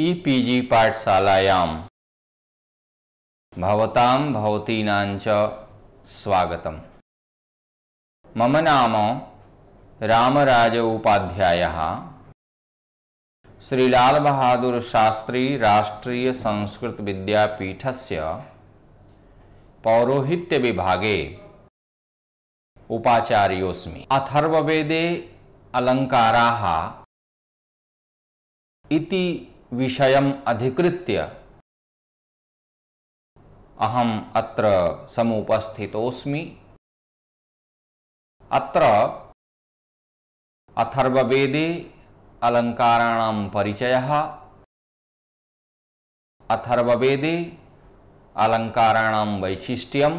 e-PG e पाठशालायाम भवताम च स्वागतम मम नाम रामराज उपाध्याय श्री लाल बहादुर शास्त्री राष्ट्रीय संस्कृत विद्यापीठस्य पौरोहित्य विभागे उपाचार्योस्मि अथर्ववेदे अलंकाराः इति विषय अधिकृत्य अहम् अत्र समुपस्थितोऽस्मि अत्र अथर्ववेदे अलंकाराण परिचयः अथर्ववेदे अलङ्काराणां वैशिष्ट्यम्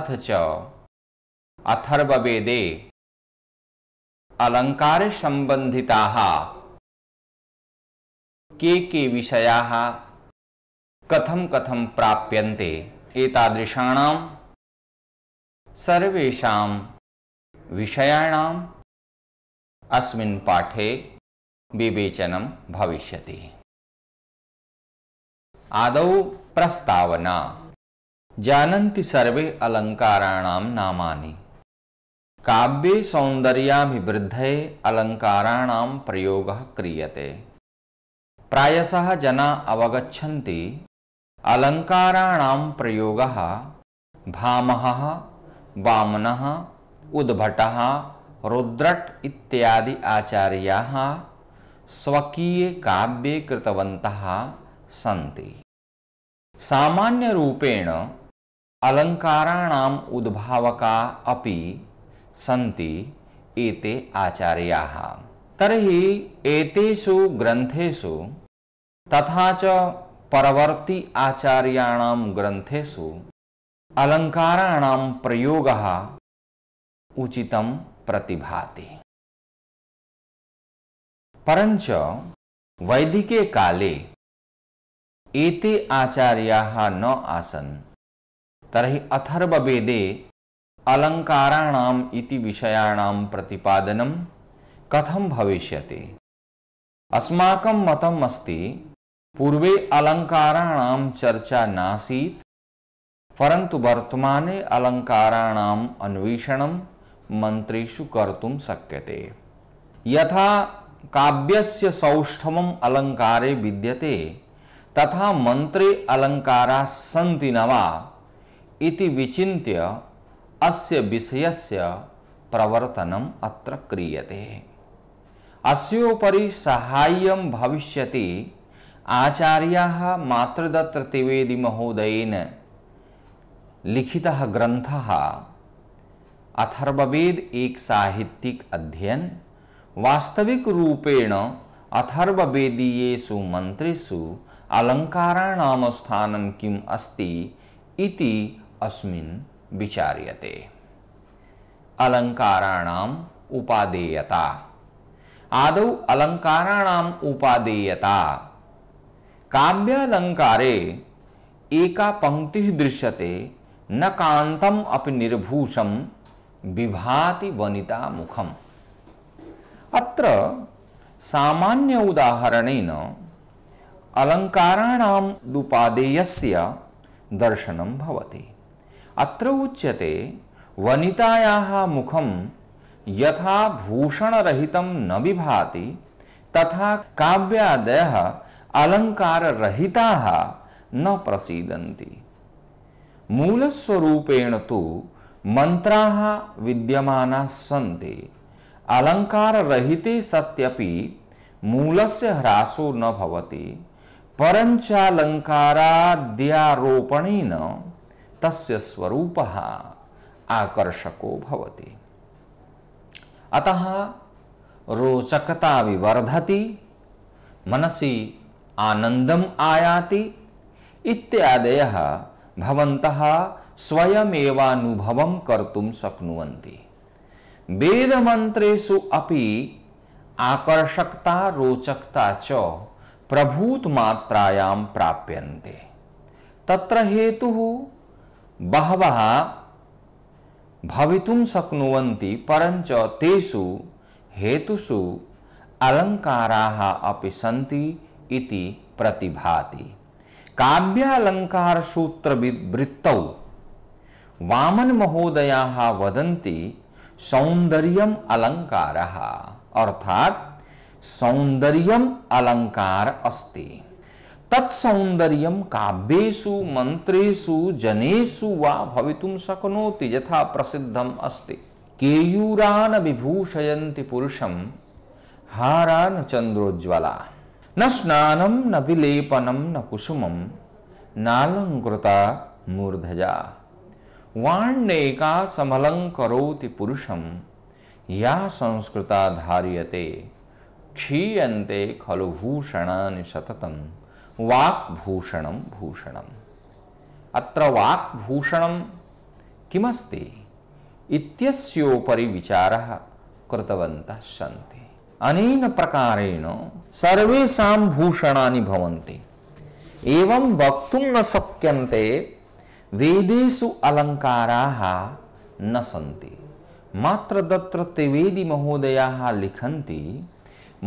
अथ च अथर्ववेदे अलङ्कारसम्बन्धिताः के के विषयाः कथं कथं प्राप्यन्ते एतादृशाणां सर्वेषां विषयाणाम् अस्मिन् पाठे विवेचनं भविष्यति आदौ प्रस्तावना जानन्ति सर्वे अलङ्काराणां नामानि काव्ये सौन्दर्याभिवृद्धये अलङ्काराणां प्रयोगः क्रियते प्रायशः जना अवगच्छन्ति अलंकाराण प्रयोग भामहः वाम उद्भटः रुद्रट इत्यादि आचार्याः स्वकीये काव्ये कृतवन्तः सन्ति सामान्यरूपेण अलङ्काराणाम् उद्भावका अपि सन्ति एते आचार्याः तर्हि एतेषु ग्रन्थेषु तथा च परवर्ती आचार्याणां ग्रन्थेषु अलंकाराण प्रयोग उचित प्रतिभाति परञ्च वैदिके काले एते आचार्याः न आसन तरी अथर्ववेदे अलंकाराण विषयाण विषयाणां कथम भविष्य अस्माक अस्माकं पूर्वे अलंकाराण चर्चा नासीत परंतु वर्तमाने अलंकाराण अन्वेषणम मंत्रेषु कर्तुम शक्यते यथा काव्यस्य सौष्ठवम अलंकारे विद्यते तथा मंत्रे अलंकारा सन्ति नवा इति विचिन्त्य अस्य विषयस्य प्रवर्तनम अत्र क्रियते अस्योपरि साहाय्यम भविष्यति आचार्याः मातृदत्तत्रिवेदिमहोदयेन लिखितः ग्रन्थः अथर्ववेद एक साहित्यिक अध्ययन वास्तविक रूपेण अथर्ववेदीयेषु मन्त्रेषु अलङ्काराणां स्थानं किम् अस्ति इति अस्मिन् विचार्यते अलङ्काराणाम् उपादेयता आदौ अलङ्काराणाम् उपादेयता काव्यालंकारे एका पंक्ति दृश्यते न कांतम अपि निर्भूषम विभाति वनिता मुखम अत्र सामान्य उदाहरणेन अलंकाराणां दुपादेयस्य दर्शनं भवति अत्र उच्यते वनितायाः मुखं यथा भूषणरहितं न विभाति तथा काव्यादयः अलंकार रहिता न प्रसीदन्ति मूलस्वरूपेण तो मंत्रा विद्यमाना सन्ति अलंकार रहिते सत्यपि मूलस्य ह्रासो न भवति परञ्चालङ्काराद्यारोपणेन तस्य स्वरूपः आकर्षको भवति अतः रोचकता विवर्धति मनसी आनंदम आयाति इत्यादय भवन्तः स्वयमेवानुभवं कर्तुं शक्नुवन्ति वेदमन्त्रेषु अपि आकर्षकता रोचकता च प्रभूत मात्रायां प्राप्यन्ते तत्र हेतुः बहवः भवितुं शक्नुवन्ति परञ्च तेषु हेतुषु अलङ्काराः अपि सन्ति इति प्रतिभाति काव्यालंकार सूत्र वृत्तौ वामन महोदया वदन्ति सौंदर्य अलंकार अर्थात सौंदर्य अलंकार अस्ति तत्सौंदर्य काव्यु मंत्रु जनसु वा भवितुम शक्नोति यथा प्रसिद्धम अस्ति केयूरान विभूषयन्ति पुरुषम हारान चंद्रोज्वला నా స్నానం న విలేపనం న కుసుమం నాలంకృత మూర్ధజా వాణ్యేకా సమలంకరోతి పురుషం యా సంస్కృత ధార్యతే క్షీయంతే ఖలు భూషణాని సతతం వాక్భూషణం భూషణం అత్ర వాక్భూషణం కిమస్తి ఇత్యస్యోపరి విచార కృతవంతః సంతి अनेन प्रकारेण सर्वेशा भूषणानि भवन्ति एवं वक्तुम न शक्यन्ते वेदेषु अलंकारा न सन्ति मात्र दत्र त्रिवेदी महोदयाः लिखन्ति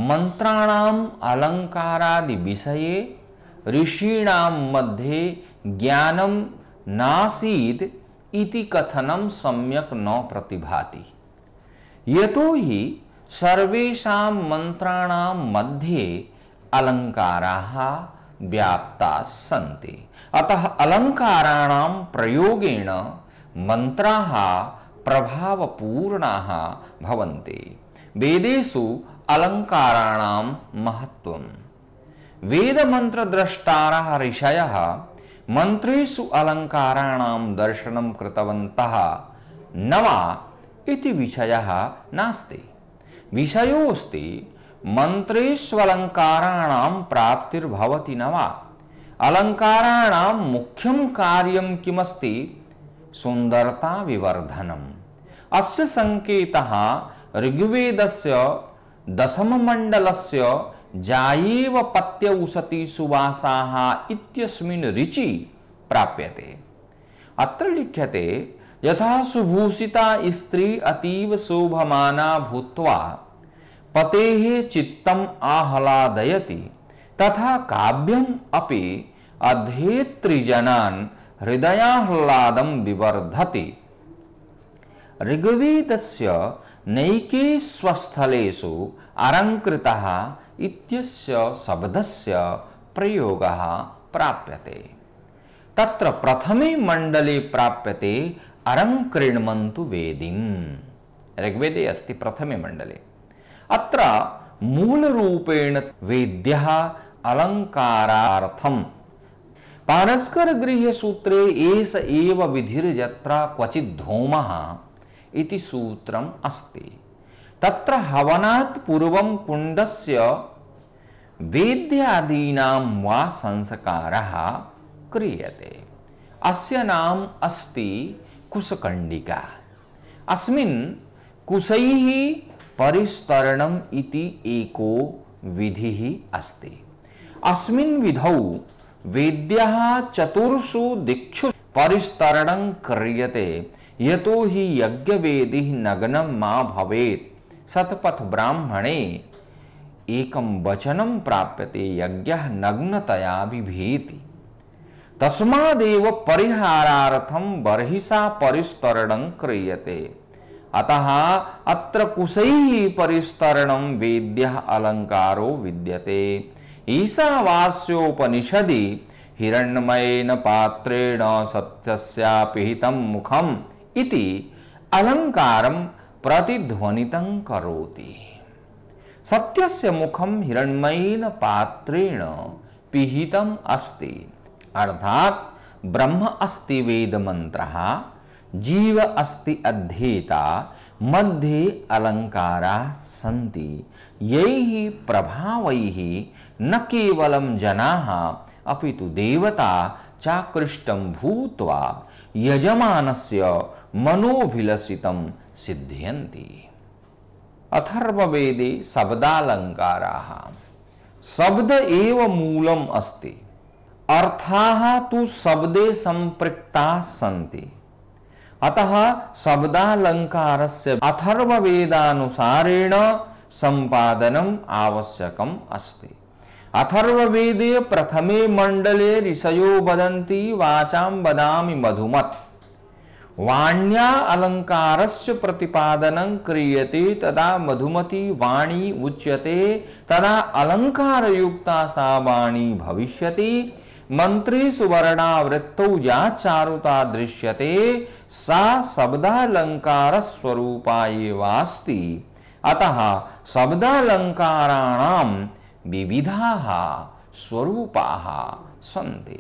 मन्त्राणाम् अलङ्कारादि विषये ऋषीणां मध्ये ज्ञानं नासीत् इति कथनं सम्यक् न प्रतिभाति यतो हि सर्वेषां मंत्राणां मध्ये अलंकाराः व्याप्ता सन्ति अतः अलंकाराण प्रयोगेण मंत्राः प्रभावपूर्णाः भवन्ति अलंकाराण महत्व महत्वं ऋषय ऋषयः अलंकाराण दर्शन दर्शनं कृतवन्तः इति विषयः नास्ति विषयोस्ते मंत्रेष्वलंकाराणाम प्राप्तिर्भवती नवा अलंकाराणाम मुख्यम कार्यम किमस्ति सुंदरता विवर्धनम अस्य संकेतः ऋग्वेदस्य दशम मंडलस्य जायेव पत्यौषति सुवासाः इत्यस्मिन् प्राप्यते अत्र लिख्यते यथा सुभूषिता स्त्री अतीव शोभमाना भूत्वा पते चित्तम आह्लादयति तथा काव्यम अपि अध्येतृजनान् हृदयाह्लादं विवर्धति ऋग्वेदस्य नैके स्वस्थलेषु अलङ्कृतः इत्यस्य शब्दस्य प्रयोगः प्राप्यते तत्र प्रथमे मण्डले प्राप्यते अरं कृण्वन्तु वेदिं ऋग्वेदे अस्ति प्रथमे मण्डले अत्र मूलरूपेण वेद्यः अलङ्कारार्थं सूत्रे एष एव विधिर्यत्र क्वचिद्धोमः इति सूत्रम् अस्ति तत्र हवनात् पूर्वं कुण्डस्य वेद्यादीनां वा संस्कारः क्रियते अस्य नाम अस्ति कुशकंडिका अस्मिन् कुशैः परिस्तरणम् इति एको विधिः अस्ति अस्मिन् विधौ वेद्यः चतुर्षु दिक्षु परिस्तरणं क्रियते यतो हि यज्ञवेदिः नग्नं मा भवेत् सतपथ ब्राह्मणे एकं वचनं प्राप्यते यज्ञः नग्नतया बिभेति तस्मादेव परिहारार्थम बर्हिषा परिस्तरणं क्रियते अतः अत्र कुशैः परिस्तरणं वेद्य अलङ्कारो विद्यते ईशावास्योपनिषदि हिरण्मयेन पात्रेण सत्यस्यापिहितं मुखम् इति अलङ्कारं प्रतिध्वनितं करोति सत्यस्य मुखं हिरण्मयेन पात्रेण पिहितम् अस्ति अर्थात ब्रह्म अस्ति वेद मंत्र जीव अस्ति अध्येता मध्ये अलंकारा सन्ति यैः प्रभावैः न केवलं जनाः अपि तु देवता चाकृष्टं भूत्वा यजमानस्य मनोभिलसितं सिद्ध्यन्ति अथर्वेदे शब्दालङ्काराः शब्द एव मूलम् अस्ति अर्थाः तु शब्दे संपृक्ताः सन्ति अतः शब्दालङ्कारस्य अथर्ववेदानुसारेण सम्पादनम् आवश्यकम् अस्ति अथर्ववेदे प्रथमे मण्डले ऋषयो वदन्ति वाचां वदामि मधुमत् वाण्या अलङ्कारस्य प्रतिपादनं क्रियते तदा मधुमती वाणी उच्यते तदा अलङ्कारयुक्ता सा वाणी भविष्यति मंत्री सुवर्णावृत्तौ या चारुता दृश्यते सा शब्दालंकार स्वरूपा एवास्ति अतः शब्दालंकाराणाम विविधा स्वरूपा सन्ति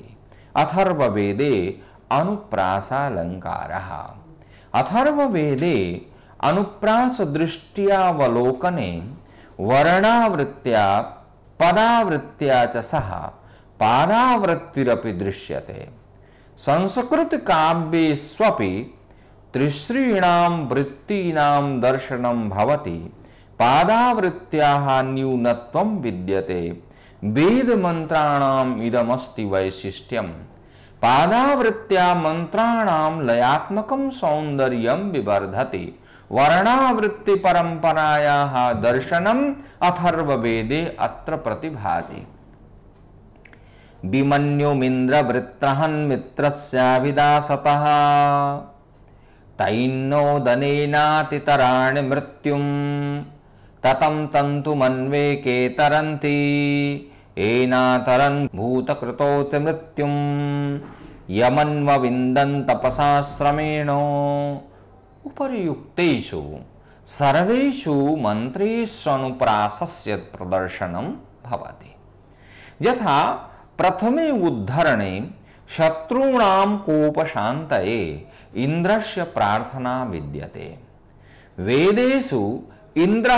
अथर्ववेदे अनुप्रासालङ्कारः अथर्ववेदे अनुप्रासदृष्ट्यावलोकने वर्णावृत्त्या पदावृत्त्या च सह पारावृत्तिरपि दृश्यते संस्कृत काव्ये स्वपि तिसृणां वृत्तीनां दर्शनं भवति पादावृत्त्याः न्यूनत्वं विद्यते वेदमन्त्राणाम् इदमस्ति वैशिष्ट्यं पादावृत्त्या मन्त्राणां लयात्मकं सौन्दर्यं विवर्धते वर्णावृत्तिपरम्परायाः दर्शनम् अथर्ववेदे अत्र प्रतिभाति बिमन्युमिन्द्रवृत्रहन्मित्रस्याभिदासतः तैन्नो दनेनातितराणि मृत्युं ततं तन्तुमन्वे के तरन्ति एनातरन् भूतकृतोति मृत्युं यमन्वविन्दन् तपसाश्रमेण उपर्युक्तेषु సర్వేషు మంత్రేష్నుప్రాసస్య ప్రదర్శనం భవతి యథా प्रथमे उद्धरणे कोपशात इंद्र से प्राथना विद्यते वेदेशु इंद्र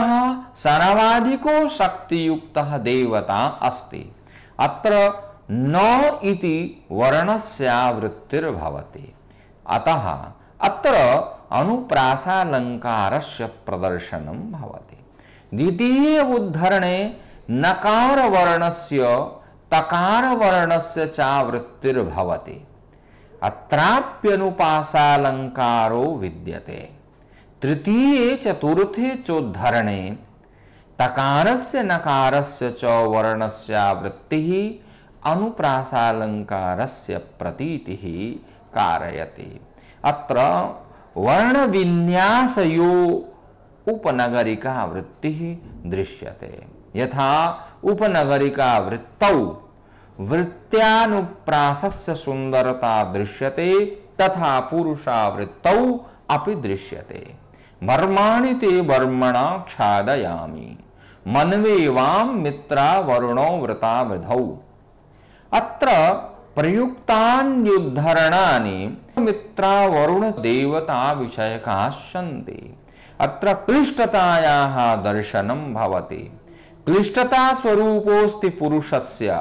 सर्वाधिको शक्तियुक्त देवता अस्ति अत्र न इति वर्णस्यावृत्तिर्भवति अतः अत्र अनुप्रासालङ्कारस्य प्रदर्शनं भवति द्वितीये उद्धरणे नकारवर्णस्य तकार से चावृत्तिर्भवति अत्राप्यनुपासालङ्कारो विद्यते तृतीय चतुर्थे चोद्धरणे तकारस्य नकारस्य च वर्णस्यावृत्तिः अनुप्रासालङ्कारस्य प्रतीतिः कारयति अत्र वर्णविन्यासयो उपनगरिका वृत्तिः दृश्यते यथा उपनगरिका वृत्तौ वृत्त्यानुप्रासस्य सुंदरता दृश्यते तथा पुरुषावृत्तौ अपि दृश्यते मर्माणि ते वर्मणा क्षादयामि मनवे वाम मित्रा वरुणो व्रता वृधौ अत्र प्रयुक्तान्युद्धरणानि मित्रा वरुण देवता विषयकाः सन्ति अत्र क्लिष्टतायाः दर्शनं भवति क्लिष्टता स्वरूपोस्ति पुरुषस्य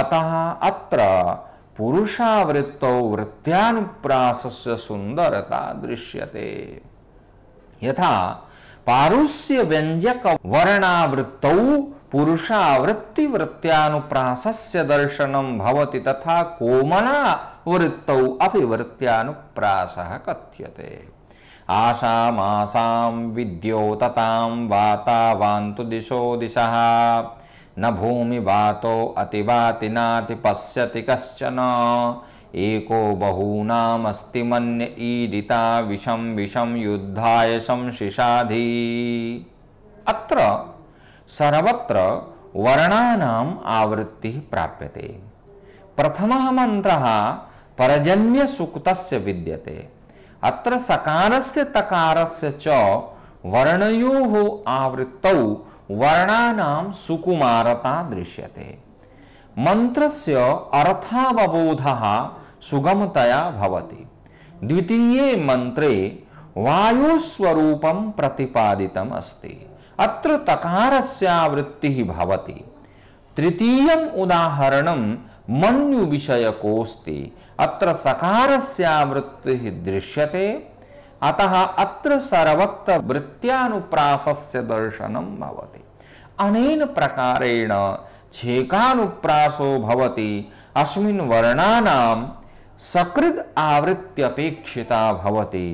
अतः अत्र पुरुषावृत्तौ वृत्त्यानुप्रासस्य सुंदरता दृश्यते यथा पारुष्य व्यंजक वर्णावृत्तौ पुरुषावृत्ति वृत्त्यानुप्रासस्य दर्शनं भवति तथा कोमला वृत्तौ अपि वृत्त्यानुप्रासः कथ्यते आशामासां विद्योततां वातावान्तु दिशो दिशः न भूमिवातो वातो अति पश्यति कश्चन एको बहूनामस्ति मन्य ईडिता विषं विषं युद्धाय शिशाधी अत्र सर्वत्र वर्णानाम् आवृत्तिः प्राप्यते प्रथमः मन्त्रः परजन्यसूक्तस्य विद्यते अत्र सकारस्य तकारस्य च वर्णयोः आवृत्तौ वर्णानां सुकुमारता दृश्यते मन्त्रस्य अर्थावबोधः सुगमतया भवति द्वितीये मन्त्रे वायुस्वरूपं प्रतिपादितम् अस्ति अत्र तकारस्यावृत्तिः भवति तृतीयम् उदाहरणं मन्युविषयकोऽस्ति अत्र सकारस्यावृत्तिः दृश्यते अतः अत्र सर्वत्र वृत्त्यानुप्रासस्य दर्शनं भवति अनेन प्रकारेण छेकानुप्रासो भवति अस्मिन् वर्णानां सकृद् आवृत्त्यपेक्षिता भवति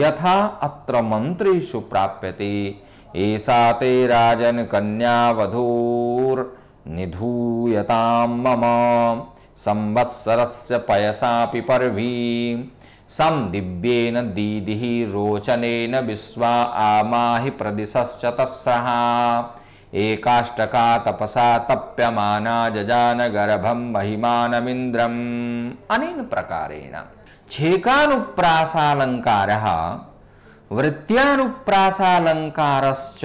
यथा अत्र मन्त्रेषु प्राप्यते एषा ते राजन् कन्यावधूर्निधूयतां मम संवत्सर पयसा पर्वी सं दिव्येन दीदी रोचन विश्वा आमा प्रदिशश्च तस्रः एकाष्टका तपसा तप्यमाना जजानगर्भं महिमानमिन्द्रम् अनेन प्रकारेण छेकानुप्रासालङ्कारः वृत्त्यानुप्रासालङ्कारश्च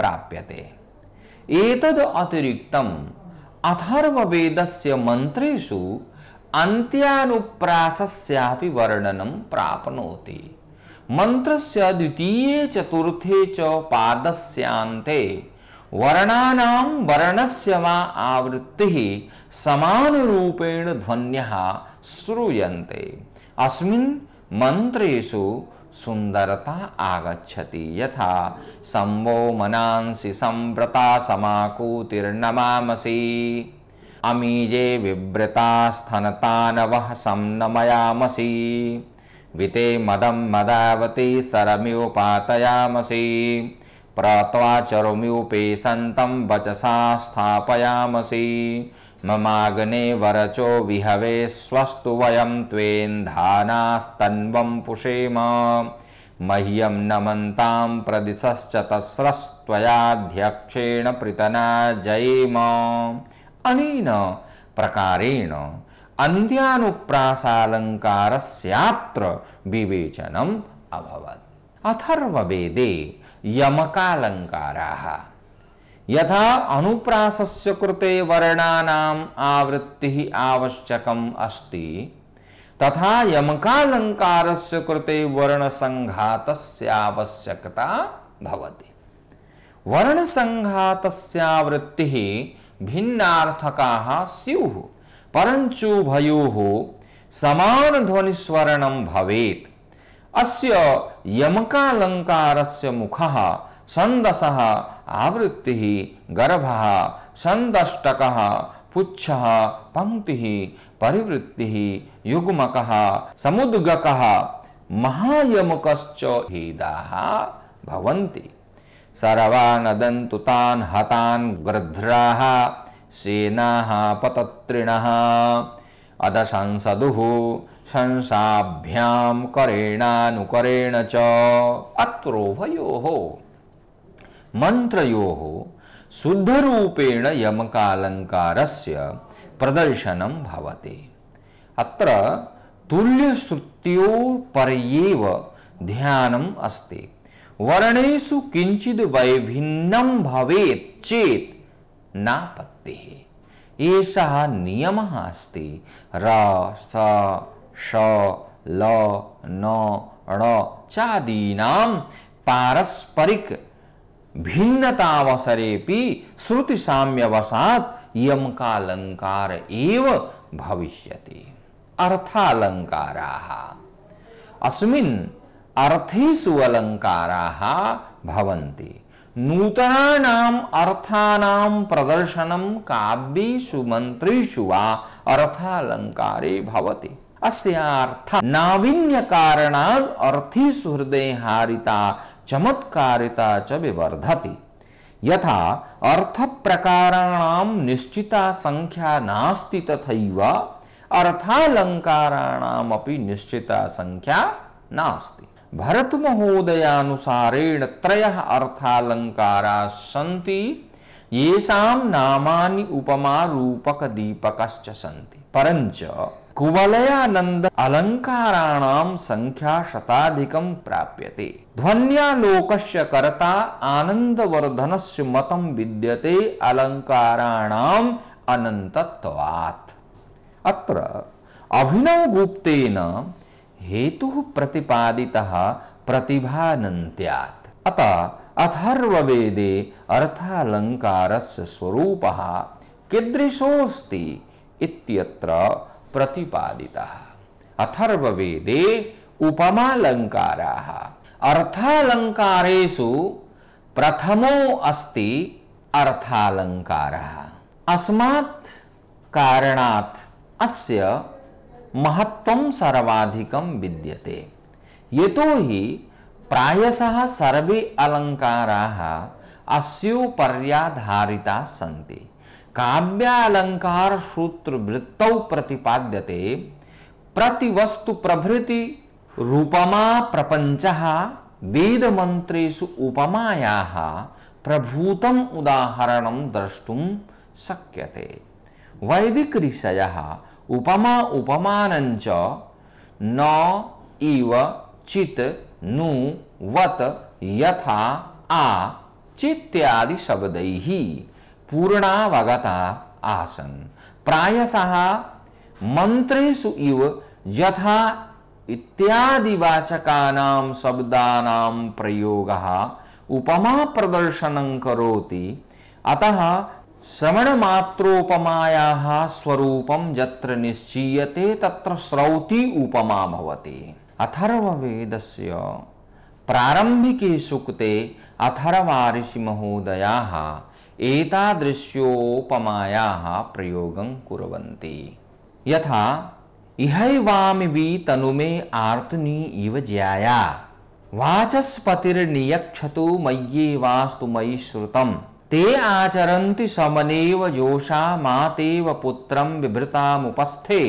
प्राप्यते एतद् अतिरिक्तं अथर्ववेदस्य मन्त्रेषु अन्त्यानुप्रासस्यापि वर्णनं प्राप्नोति मन्त्रस्य द्वितीये चतुर्थे च पादस्यान्ते वर्णानां वर्णस्य वा आवृत्तिः समानरूपेण ध्वन्यः श्रूयन्ते अस्मिन् मन्त्रेषु सुन्दरता आगच्छति यथा संवो मनांसि संवृता समाकूतिर्नमामसि अमीजे विव्रता स्थनता नवः विते मदं मदावति सरमिव पातयामसि वचसा स्थापयामसि ममाग्ने वरचो विहवे स्वस्तु वयं त्वेन्धानास्तन्वं पुषेम मह्यं नमन्तां प्रदिशश्च तस्रस्त्वयाध्यक्षेण पृतना जयेम अनेन प्रकारेण अन्त्यानुप्रासालङ्कारस्यात्र विवेचनम् अभवत् अथर्ववेदे यमकालङ्काराः यथा अनुप्रासस्य कृते वर्णानाम आवृत्ति आवश्यकम अस्ति तथा यमकालंकारस्य कृते वर्ण संघातस्य आवश्यकता भवति वर्ण संघातस्य आवृत्ति भिन्नार्थकाः स्युः परंचु भयोः समान ध्वनि स्वरणं भवेत् अस्य यमकालंकारस्य मुखः संदसः आवृत्तिः गर्भः सन्दष्टकः पुच्छः पङ्क्तिः परिवृत्तिः युग्मकः समुद्गकः भेदाः भवन्ति तान् हतान् गृध्राः सेनाः पतत्रिणः अदशंसदुः शंसाभ्यां करेणानुकरेण च अत्रोभयोः मंत्रो शुद्ध रूपेण यमकालंकार प्रदर्शनम भवते अत्र तुल्यश्रुत्यो परयेव ध्यानम् अस्ति वर्णेषु किञ्चिद् वैभिन्नं भवेत् चेत् नापत्तिः एषः नियमः अस्ति र स ष ल न ण चादीनां पारस्परिक भिन्नतावसरेपि श्रुतिसाम्यवशात यम का अलंकार एव भविष्यति अर्थालंकारा अस्मिन् अर्थेषु अलंकाराः भवन्ति नूतनानाम् अर्थानां प्रदर्शनं काव्येषु मन्त्रेषु वा अर्थालङ्कारे भवति अस्यार्थ नाविन्यकारणाद् अर्थेषु हृदयहारिता चमत्कारिता च विवर्धति यथा अर्थप्रकाराणां निश्चिता संख्या नास्ति तथैव अर्थालङ्काराणामपि निश्चिता संख्या नास्ति महोदयानुसारेण त्रयः अर्थालंकारा सन्ति येषां नामानि उपमा रूपक दीपकश्च सन्ति परञ्च कुवलयानन्द अलङ्काराणां संख्या शताधिकं प्राप्यते ध्वन्यालोकस्य कर्ता आनन्दवर्धनस्य मतं विद्यते अलङ्काराणाम् अनन्तत्वात् अत्र अभिनवगुप्तेन हेतुः प्रतिपादितः प्रतिभानन्त्यात् अतः अथर्वेदे अर्थालंकार से स्वरूप इत्यत्र प्रतिपादितः अथर्वेदे उपमालंकारा अर्थालंकारेषु प्रथमो अस्ति अर्थालङ्कारः अस्मात् कारणात् अस्य महत्त्वं सर्वाधिकं विद्यते यतो हि प्रायशः सर्वे अलङ्काराः अस्योपर्याधारिताः सन्ति काव्यालङ्कारसूत्रवृत्तौ प्रतिपाद्यते प्रतिवस्तुप्रभृतिरूपमा प्रपञ्चः वेदमन्त्रेषु उपमायाः प्रभूतम् उदाहरणं द्रष्टुं शक्यते वैदिकऋषयः उपमा उपमानञ्च न इव चित् नु वत यथा आ चित्यादि शब्द ही पूर्णावगता आसन प्रायशः मंत्रेषु इव यथा इत्यादि वाचकानां शब्दानां उपमा प्रदर्शन करोति अतः श्रवणमात्रोपमायाः स्वरूपं यत्र निश्चीयते तत्र श्रौति उपमा भवति अथर्ववेदस्य प्रारंभिके सुक्ते अथर्वाऋषिमहोदयाः एतादृश्योपमायाः प्रयोगं कुर्वन्ति यथा इहैवामिवि तनुमे आर्तनी इव ज्याया वाचस्पतिर्यक्षत मय्येवास्तु मयि श्रुत ते आचरन्ति समनेव योषा मातेव विभृता मुपस्थे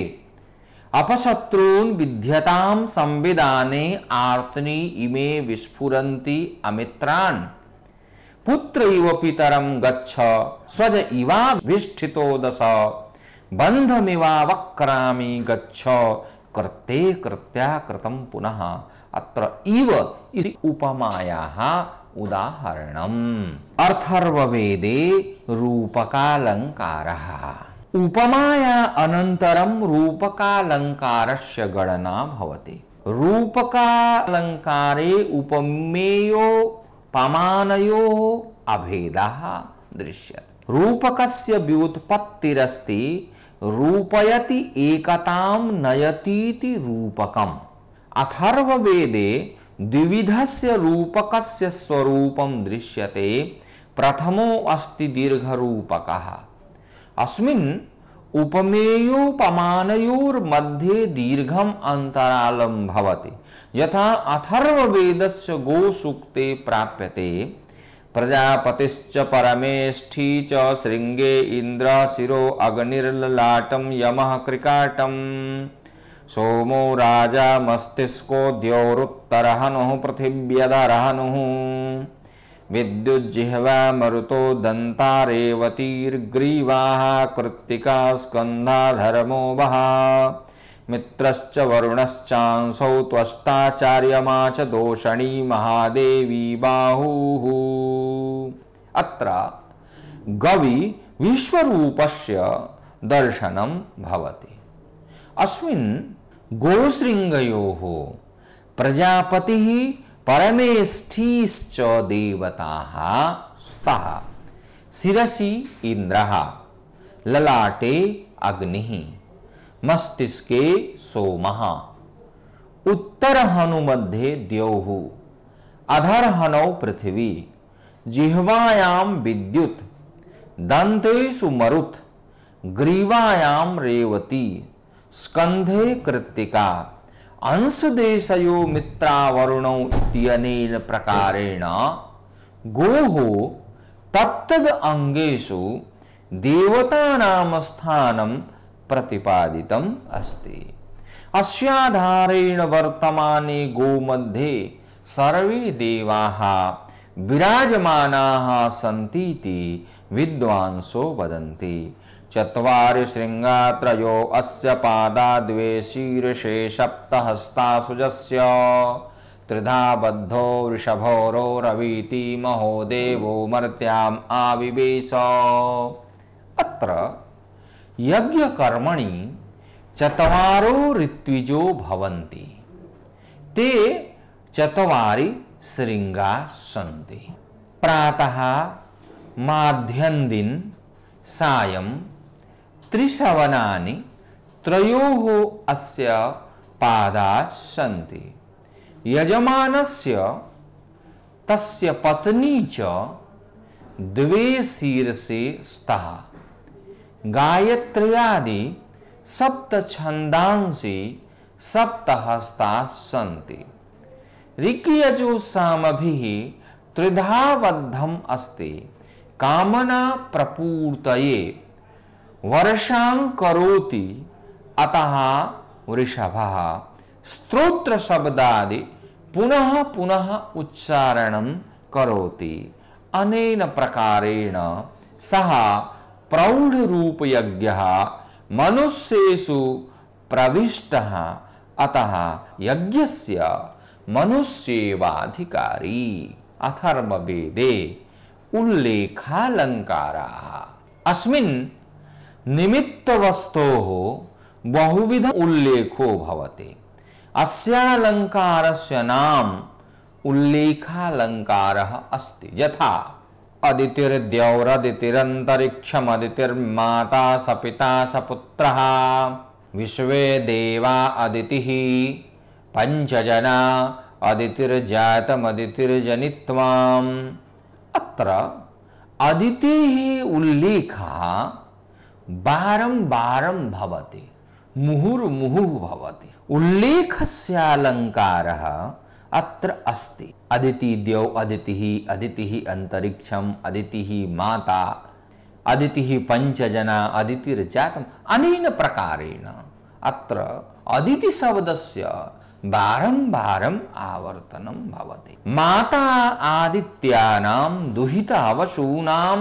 अपशत्रून् विध्यता संविदाने आर्तनी इमे विस्फुरन्ति अमित्रान् पुत्र इव पितरम गच्छ स्वज इवाभिष्ठितो दश बंधमिवा वक्रामी गच्छ कृते कृत्या कृतम पुनः अत्र इव इति उपमायाः उदाहरणम् अर्थर्ववेदे रूपकालङ्कारः उपमाया अनन्तरं रूपकालङ्कारस्य गणना भवति रूपकालङ्कारे उपमेयो पमानयो अभेदः दृश्यते रूपकस्य व्युत्पत्तिरस्ति रूपयति एकतां नयतीति रूपकम् अथर्ववेदे द्विविधस्य रूपकस्य स्वरूपं दृश्यते प्रथमो अस्ति दीर्घरूपकः अस्मिन् उपमेयोपमानयोर्मध्ये दीर्घम अंतरालम भवति यथा अथर्ववेदस्य गोसूक्ते प्राप्यते प्रजापतिश्च परमेष्ठी च श्रृंगे इंद्र शिरो अग्निर्ललाटम यमः कृकाटम सोमो राजा मस्तिष्को द्योरुत्तरहनुः पृथिव्यदरहनुः विद्युज्जिह्वा मरुतो दन्ता रेवतीर्ग्रीवाः कृत्तिका स्कन्धा धर्मो वः मित्रश्च वरुणश्चांसौ त्वष्टाचार्यमा च दोषणी महादेवी बाहुः अत्र गवि विश्वरूपस्य दर्शनं भवति अस्मिन् गोशृङ्गयोः प्रजापतिः परमेष्ठीश्च देवताः स्तः शिरसि इन्द्रः ललाटे अग्निः मस्तिष्के सोमः उत्तरहनुमध्ये द्यौः अधर्हनौ पृथिवी जिह्वायां विद्युत् दन्तेषु मरुत् ग्रीवायां रेवती स्कंधे कृत्तिका अंशदेशयो मित्रावरुणौ प्रकारेण गोः तत्तद् अङ्गेषु देवतानां स्थानं प्रतिपादितम् अस्ति अस्याधारेण वर्तमाने गोमध्ये सर्वे देवाः विराजमानाः सन्तीति विद्वांसो वदन्ति चत्वारि शृङ्गा त्रयो अस्य पादा द्वे शीर्षे सप्तहस्तासुजस्य त्रिधा बद्धो वृषभोरो रवीति महो देवो मर्त्याम् आविवेश अत्र यज्ञकर्मणि चत्वारो ऋत्विजो भवन्ति ते चत्वारि शृङ्गा सन्ति प्रातः माध्यन्दिन् सायं त्रिशवना अस्य पादा सी यजमान तस्य पत्नी च द्वे शीर्षे स्तः गायत्र्यादि सप्तछन्दांसि सप्तहस्ताः सन्ति ऋग्यजुसामभिः त्रिधाबद्धम् अस्ति कामना प्रपूर्तये वर्षां करोति अतः वृषभ स्त्रोत्र शब्दादि पुनः पुनः उच्चारण करोति अनेन प्रकारेण सः प्रौढ़रूपयज्ञः मनुष्यु प्रविष्ट अतः यज्ञस्य मनुष्येवाधिकारी अथर्ववेदे उल्लेखालङ्काराः अस्मिन् निमित्त वस्तो हो बहुविध उल्लेखो भवते अस्यालंकारस्य नाम उल्लेखालंकारः अस्ति यथा अदितिर माता सपिता सपुत्रः विश्वे देवा अदिति पंचजना अदितिर जातम अदितिर जनित्वाम अत्र अदितिः उल्लेखा बारम बारम भवति मुहुर्मुहुः भवति उल्लेखस्यालङ्कारः अत्र अस्ति अदितिद्यौ अदिति अदितिः अन्तरिक्षम् अदितिः माता अदिति पञ्चजना अदितिर्जातम् अनेन प्रकारेण अत्र अदितिशब्दस्य बारं बारम् आवर्तनं भवति माता आदित्यानां दुहित अवशूनां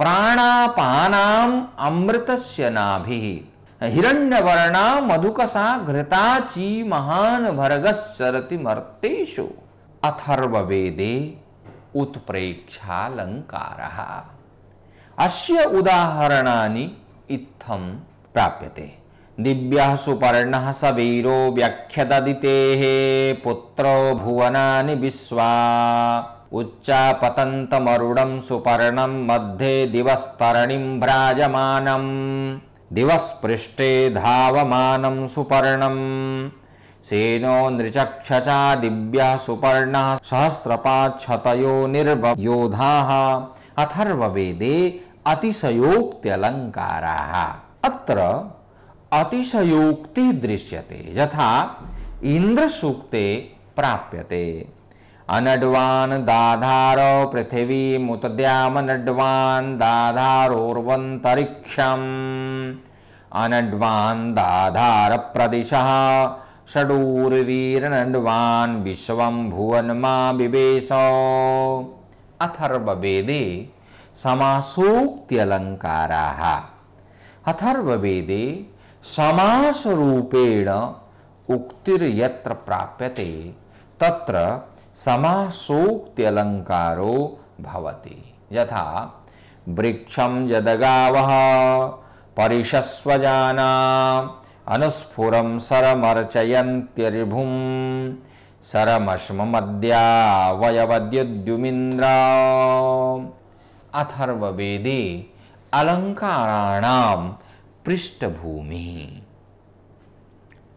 प्राणापानाम अमृतस्य नाभि हिरण्यवर्णा मधुकसा घृताची महान भरगश्चरति मर्तेषु अथर्ववेदे उत्प्रेक्षालङ्कार अस्य उदाहरणानि इत्थं प्राप्यते दिव्य सुपर्ण स वीरो व्याख्यददितेः पुत्रो भुवनानि विश्वा उच्चापतन्तमरुडं सुपर्णं मध्ये दिवस्तरणिं भ्राजमानं दिवः धावमानं सुपर्णम् सेनो नृचक्षचा दिव्यः सुपर्णः सहस्रपाच्छतयो निर्व योधाः अतिशयोक्त्यलङ्काराः अत्र अतिशयोक्ति दृश्यते यथा इन्द्रसूक्ते प्राप्यते अनड्वान् दाधार नड्वान् दाधारोर्वन्तरिक्षम् अनड्वान् दाधारप्रदिशः षडूर्वीरनड्वान् विश्वं भुवन्मा मा विवेश अथर्ववेदे समासोक्त्यलङ्काराः अथर्ववेदे समासरूपेण उक्तिर्यत्र प्राप्यते तत्र समासोक्त्यलङ्कारो भवति यथा वृक्षं जदगावः परिशस्वजाना अनुस्फुरं सरमर्चयन्त्यरिभुं सरमश्ममद्यावयवद्युद्युमिन्द्र अथर्ववेदे अलङ्काराणां पृष्ठभूमिः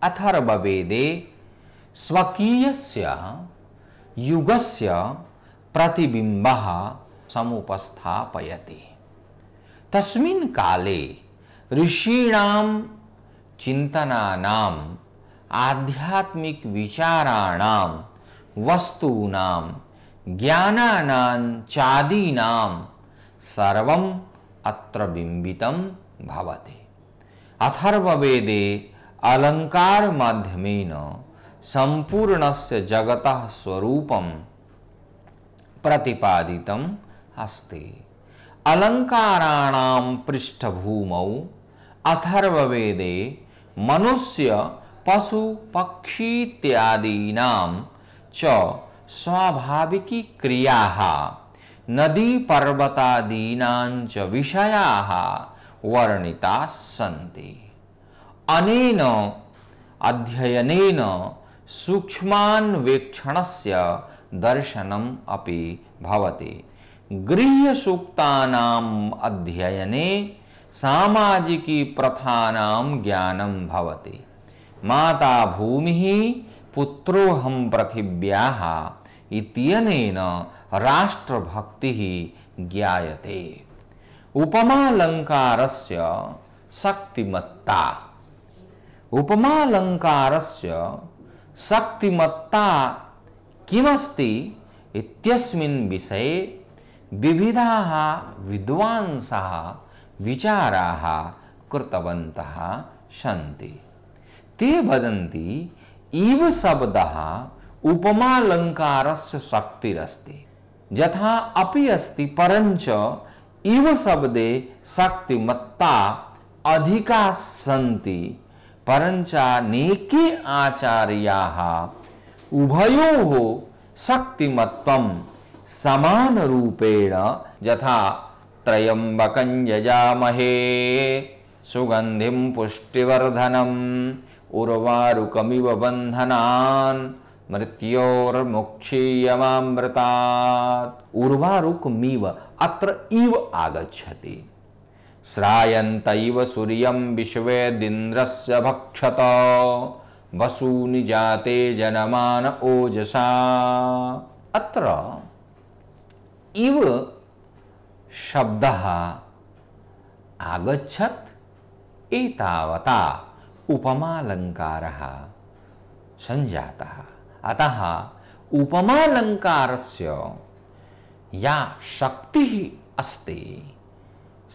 अथर्ववेदे स्वकीयस्य युगस्य प्रतिबिंब समुपस्थापयति तस्मिन् काले ऋषीणां आध्यात्मिक विचाराणां वस्तूनां ज्ञानानां चादीनां सर्वं अत्र बिम्बितं भवति अथर्ववेदे अलङ्कारमाध्यमेन से जगत स्वरूप प्रतिपादित अस्ति अलंकाराण पृष्ठभूम अथर्वेदे मनुष्य पशु पक्षी इत्यादीना च स्वाभाविकी क्रिया नदी पर्वतादीना च विषयाः वर्णिताः सन्ति अनेन अध्ययनेन सूक्ष्मान्वेक्षणस्य दर्शनम् अपि भवति गृह्यसूक्तानाम् अध्ययने सामाजिकीप्रथानां ज्ञानं भवति माता भूमि पुत्रोहम पृथिव्याः इत्यनेन राष्ट्रभक्तिः ज्ञायते उपमालङ्कारस्य शक्तिमत्ता उपमालङ्कारस्य शक्तिमत्ता किमस्ति विषय विविधा विद्वांस विचारा कृतव कृतवन्तः ते वदी इव शब्द शब्दः से शक्तिरस्ति यथा अपि अस्ति परंच इव शब्दे शक्तिमत्ता अधिका सी परंचानेके आचार्या उभयो हो शक्तिमत्वम समान रूपेण यथा त्रयंबक यजामहे सुगंधि पुष्टिवर्धनम उर्वारुकमिव बंधनान मृत्योर्मुक्षीयमामृता उर्वारुकमिव अत्र इव आगच्छति श्रायन्त इव सूर्यं विश्वेदिन्द्रस्य भक्षत वसूनि जाते जनमान ओजसा अत्र इव शब्दः आगच्छत् एतावता उपमालङ्कारः सञ्जातः अतः उपमालङ्कारस्य या शक्तिः अस्ति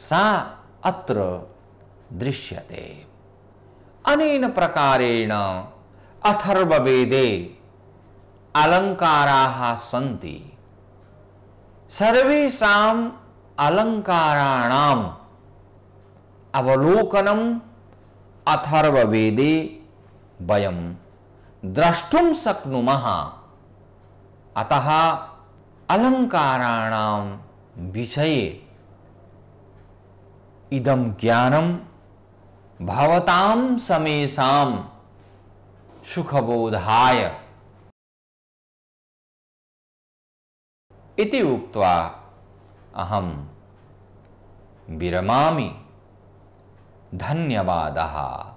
सा अत्र दृश्यते अनेन प्रकारेण अथर्ववेदे अलङ्काराः सन्ति सर्वेषाम् अलङ्काराणाम् अवलोकनम् अथर्ववेदे वयं द्रष्टुं शक्नुमः अतः अलङ्काराणां विषये इदम ज्ञानम भवताम समेशाम सुखबोधाय इति उक्त्वा अहम विरमा धन्यवाद